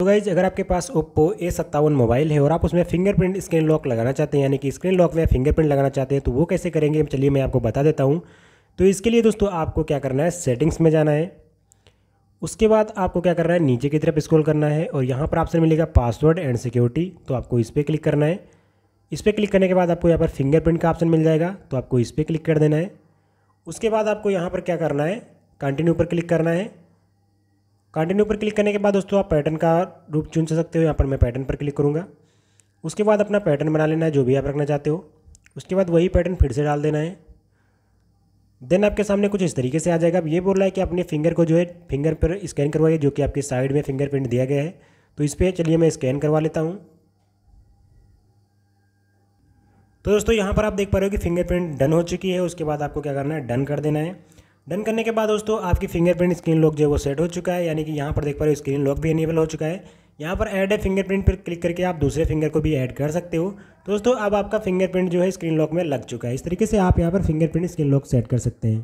तो गाइज अगर आपके पास ओप्पो ए सत्तावन मोबाइल है और आप उसमें फिंगरप्रिंट स्क्रीन लॉक लगाना चाहते हैं यानी कि स्क्रीन लॉक में फिंगरप्रिंट लगाना चाहते हैं तो वो कैसे करेंगे चलिए मैं आपको बता देता हूँ तो इसके लिए दोस्तों आपको क्या करना है सेटिंग्स में जाना है उसके बाद आपको क्या करना है नीचे की तरफ स्क्रॉल करना है और यहाँ पर आपसे मिलेगा पासवर्ड एंड सिक्योरिटी तो आपको इस पर क्लिक करना है इस पर क्लिक करने के बाद आपको यहाँ पर फिंगरप्रिंट का ऑप्शन मिल जाएगा तो आपको इस पर क्लिक कर देना है उसके बाद आपको यहाँ पर क्या करना है कंटिन्यू पर क्लिक करना है कंटिन्यू पर क्लिक करने के बाद दोस्तों आप पैटर्न का रूप चुन सकते हो यहाँ पर मैं पैटर्न पर क्लिक करूँगा उसके बाद अपना पैटर्न बना लेना है जो भी आप रखना चाहते हो उसके बाद वही पैटर्न फिर से डाल देना है देन आपके सामने कुछ इस तरीके से आ जाएगा अब ये बोल रहा है कि अपने फिंगर को जो है फिंगर पर स्कैन करवाइए जो कि आपके साइड में फिंगरप्रिंट दिया गया है तो इस पर चलिए मैं स्कैन करवा लेता हूँ तो दोस्तों यहाँ पर आप देख पा रहे हो कि फिंगरप्रिंट डन हो चुकी है उसके बाद आपको क्या करना है डन कर देना है डन करने के बाद दोस्तों आपकी फिंगरप्रिंट स्क्रीन लॉक जो है वो सेट हो चुका है यानी कि यहाँ पर देख पा रहे हो स्क्रीन लॉक भी अनेबल हो चुका है यहाँ पर ऐड है फिंगरप्रिंट पर क्लिक करके आप दूसरे फिंगर को भी ऐड कर सकते हो दोस्तों अब आपका फिंगरप्रिंट जो है स्क्रीन लॉक में लग चुका है इस तरीके से आप यहाँ पर फिंगरप्रिंट स्क्रीन लॉक सेट कर सकते हैं